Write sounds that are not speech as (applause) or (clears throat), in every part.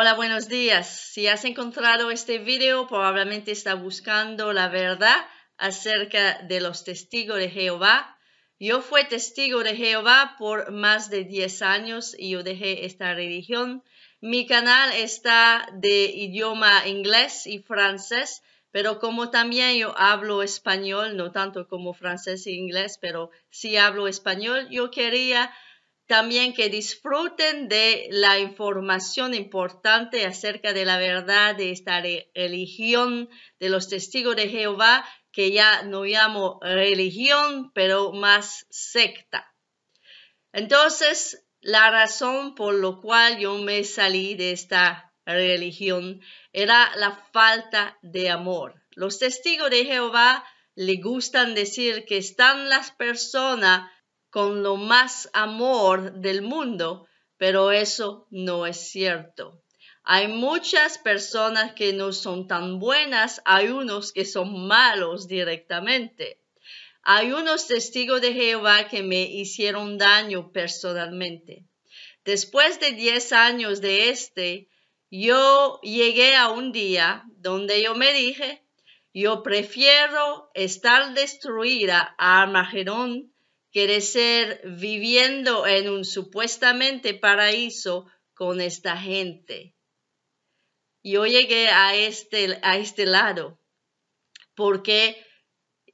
Hola, buenos días. Si has encontrado este video, probablemente está buscando la verdad acerca de los testigos de Jehová. Yo fui testigo de Jehová por más de 10 años y yo dejé esta religión. Mi canal está de idioma inglés y francés, pero como también yo hablo español, no tanto como francés e inglés, pero sí hablo español, yo quería también que disfruten de la información importante acerca de la verdad de esta religión de los testigos de Jehová, que ya no llamo religión, pero más secta. Entonces, la razón por la cual yo me salí de esta religión era la falta de amor. Los testigos de Jehová le gustan decir que están las personas con lo más amor del mundo, pero eso no es cierto. Hay muchas personas que no son tan buenas, hay unos que son malos directamente. Hay unos testigos de Jehová que me hicieron daño personalmente. Después de 10 años de este, yo llegué a un día donde yo me dije, yo prefiero estar destruida a Armagedón ser viviendo en un supuestamente paraíso con esta gente. Yo llegué a este, a este lado porque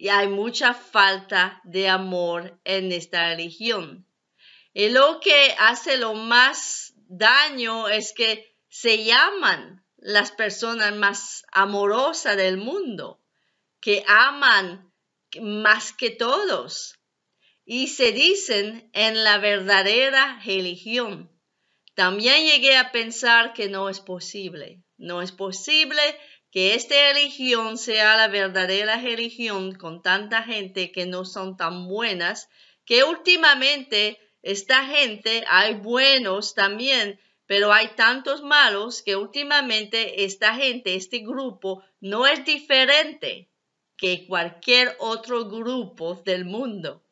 hay mucha falta de amor en esta religión. Y lo que hace lo más daño es que se llaman las personas más amorosas del mundo, que aman más que todos, y se dicen en la verdadera religión. También llegué a pensar que no es posible, no es posible que esta religión sea la verdadera religión con tanta gente que no son tan buenas, que últimamente esta gente hay buenos también, pero hay tantos malos que últimamente esta gente, este grupo, no es diferente que cualquier otro grupo del mundo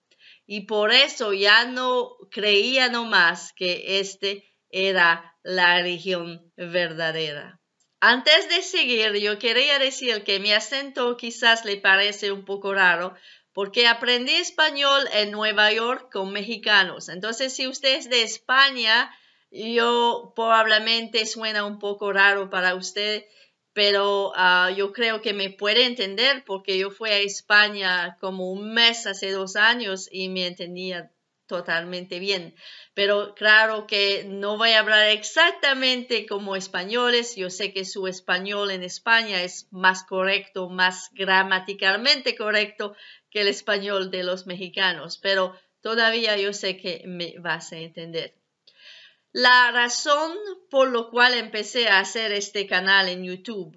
y por eso ya no creía nomás que este era la religión verdadera. Antes de seguir, yo quería decir que mi acento quizás le parece un poco raro, porque aprendí español en Nueva York con mexicanos. Entonces, si usted es de España, yo probablemente suena un poco raro para usted pero ah, yo creo que me puede entender porque yo fui a España como un mes hace dos años y me entendía totalmente bien. Pero claro que no voy a hablar exactamente como españoles. Yo sé que su español en España es más correcto, más gramaticalmente correcto que el español de los mexicanos, pero todavía yo sé que me vas a entender la razón por lo cual empecé a hacer este canal en YouTube.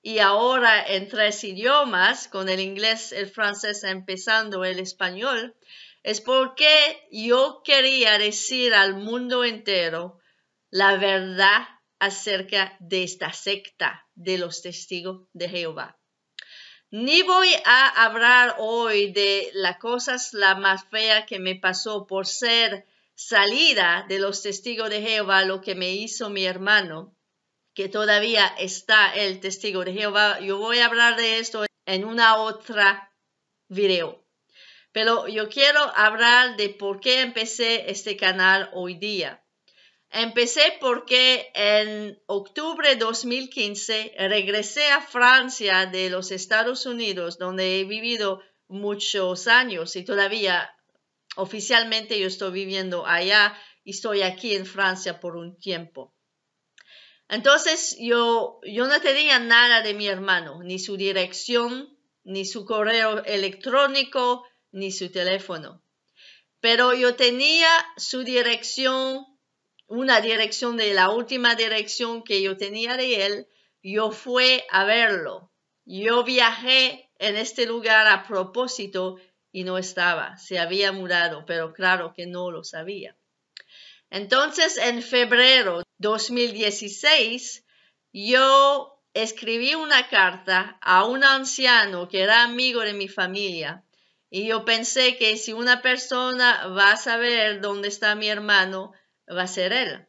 Y ahora en tres idiomas, con el inglés, el francés, empezando el español, es porque yo quería decir al mundo entero la verdad acerca de esta secta de los testigos de Jehová. Ni voy a hablar hoy de las cosas la más fea que me pasó por ser salida de los testigos de Jehová, lo que me hizo mi hermano, que todavía está el testigo de Jehová. Yo voy a hablar de esto en una otra video. Pero yo quiero hablar de por qué empecé este canal hoy día. Empecé porque en octubre de 2015 regresé a Francia de los Estados Unidos, donde he vivido muchos años y todavía Oficialmente yo estoy viviendo allá y estoy aquí en Francia por un tiempo. Entonces yo, yo no tenía nada de mi hermano, ni su dirección, ni su correo electrónico, ni su teléfono. Pero yo tenía su dirección, una dirección de la última dirección que yo tenía de él. Yo fui a verlo. Yo viajé en este lugar a propósito y no estaba, se había mudado, pero claro que no lo sabía. Entonces, en febrero 2016, yo escribí una carta a un anciano que era amigo de mi familia y yo pensé que si una persona va a saber dónde está mi hermano, va a ser él.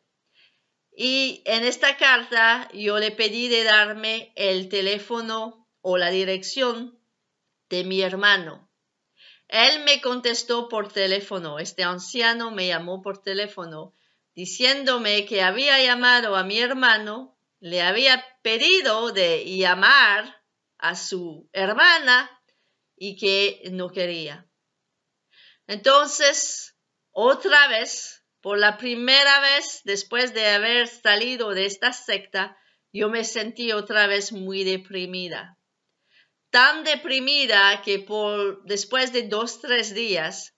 Y en esta carta yo le pedí de darme el teléfono o la dirección de mi hermano. Él me contestó por teléfono, este anciano me llamó por teléfono, diciéndome que había llamado a mi hermano, le había pedido de llamar a su hermana y que no quería. Entonces, otra vez, por la primera vez después de haber salido de esta secta, yo me sentí otra vez muy deprimida tan deprimida que por después de dos, tres días,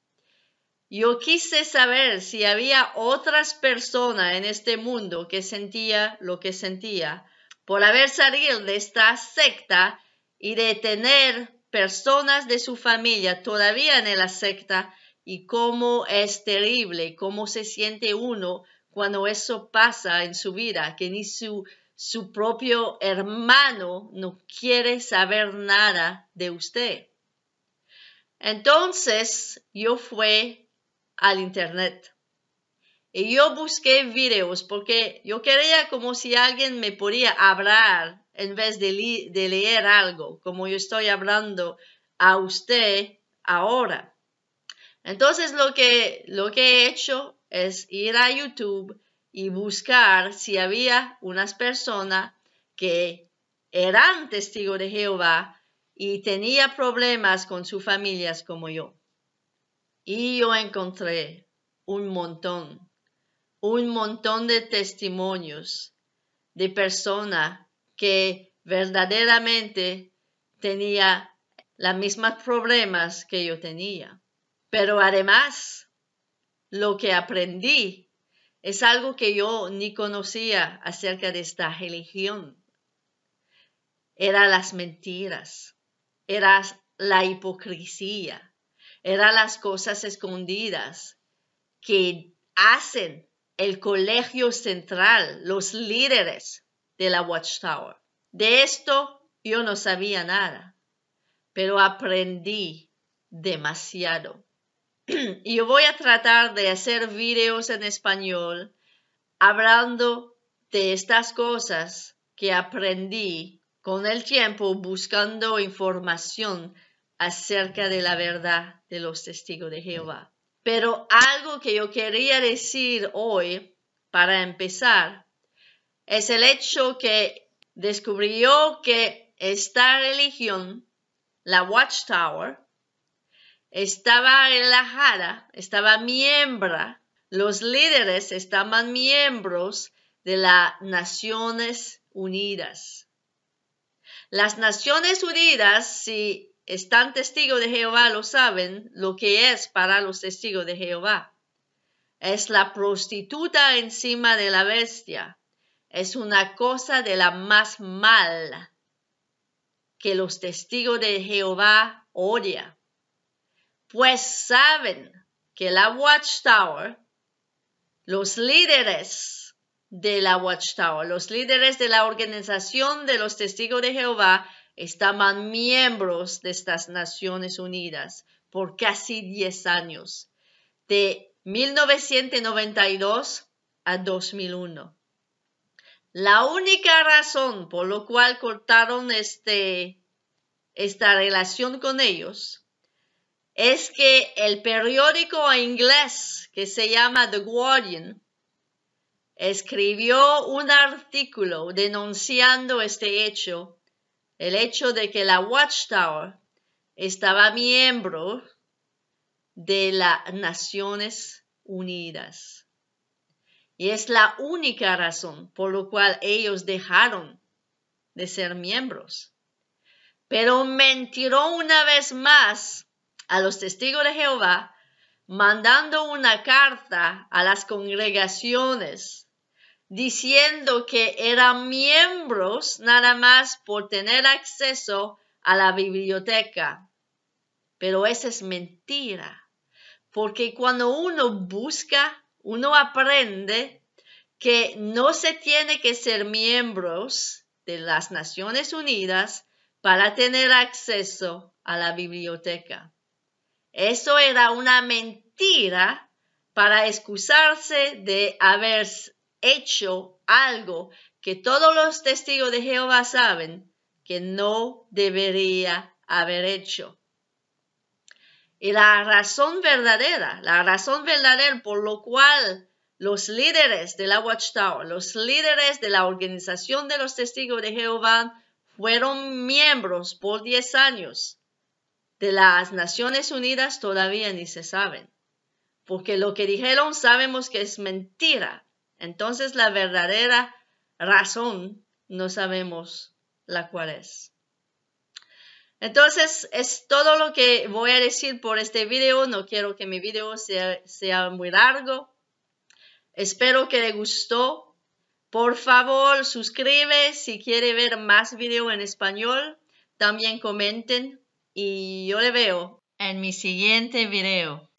yo quise saber si había otras personas en este mundo que sentía lo que sentía por haber salido de esta secta y de tener personas de su familia todavía en la secta y cómo es terrible, cómo se siente uno cuando eso pasa en su vida, que ni su su propio hermano no quiere saber nada de usted. Entonces yo fui al internet y yo busqué videos porque yo quería como si alguien me podía hablar en vez de, de leer algo, como yo estoy hablando a usted ahora. Entonces lo que, lo que he hecho es ir a YouTube y buscar si había unas personas que eran testigos de Jehová y tenía problemas con sus familias como yo. Y yo encontré un montón, un montón de testimonios de personas que verdaderamente tenía los mismos problemas que yo tenía. Pero además, lo que aprendí es algo que yo ni conocía acerca de esta religión. Eran las mentiras, era la hipocresía, eran las cosas escondidas que hacen el colegio central, los líderes de la Watchtower. De esto yo no sabía nada, pero aprendí demasiado. (clears throat) y yo voy a tratar de hacer videos en español hablando de estas cosas que aprendí con el tiempo buscando información acerca de la verdad de los testigos de Jehová. Pero algo que yo quería decir hoy, para empezar, es el hecho que descubrió que esta religión, la Watchtower, estaba en la estaba miembro. los líderes estaban miembros de las Naciones Unidas. Las Naciones Unidas, si están testigos de Jehová, lo saben lo que es para los testigos de Jehová. Es la prostituta encima de la bestia. Es una cosa de la más mala que los testigos de Jehová odian pues saben que la Watchtower, los líderes de la Watchtower, los líderes de la organización de los testigos de Jehová, estaban miembros de estas Naciones Unidas por casi 10 años, de 1992 a 2001. La única razón por la cual cortaron este, esta relación con ellos es que el periódico inglés que se llama The Guardian escribió un artículo denunciando este hecho, el hecho de que la Watchtower estaba miembro de las Naciones Unidas. Y es la única razón por la cual ellos dejaron de ser miembros. Pero mentiró una vez más a los testigos de Jehová, mandando una carta a las congregaciones, diciendo que eran miembros nada más por tener acceso a la biblioteca. Pero esa es mentira, porque cuando uno busca, uno aprende que no se tiene que ser miembros de las Naciones Unidas para tener acceso a la biblioteca. Eso era una mentira para excusarse de haber hecho algo que todos los testigos de Jehová saben que no debería haber hecho. Y la razón verdadera, la razón verdadera por lo cual los líderes de la Watchtower, los líderes de la organización de los testigos de Jehová fueron miembros por 10 años de las Naciones Unidas todavía ni se saben, porque lo que dijeron sabemos que es mentira. Entonces la verdadera razón no sabemos la cual es. Entonces es todo lo que voy a decir por este video. No quiero que mi video sea, muy largo. Espero que le gustó. Por favor, suscribe si quiere ver más video en español. También comenten y yo le veo en mi siguiente video.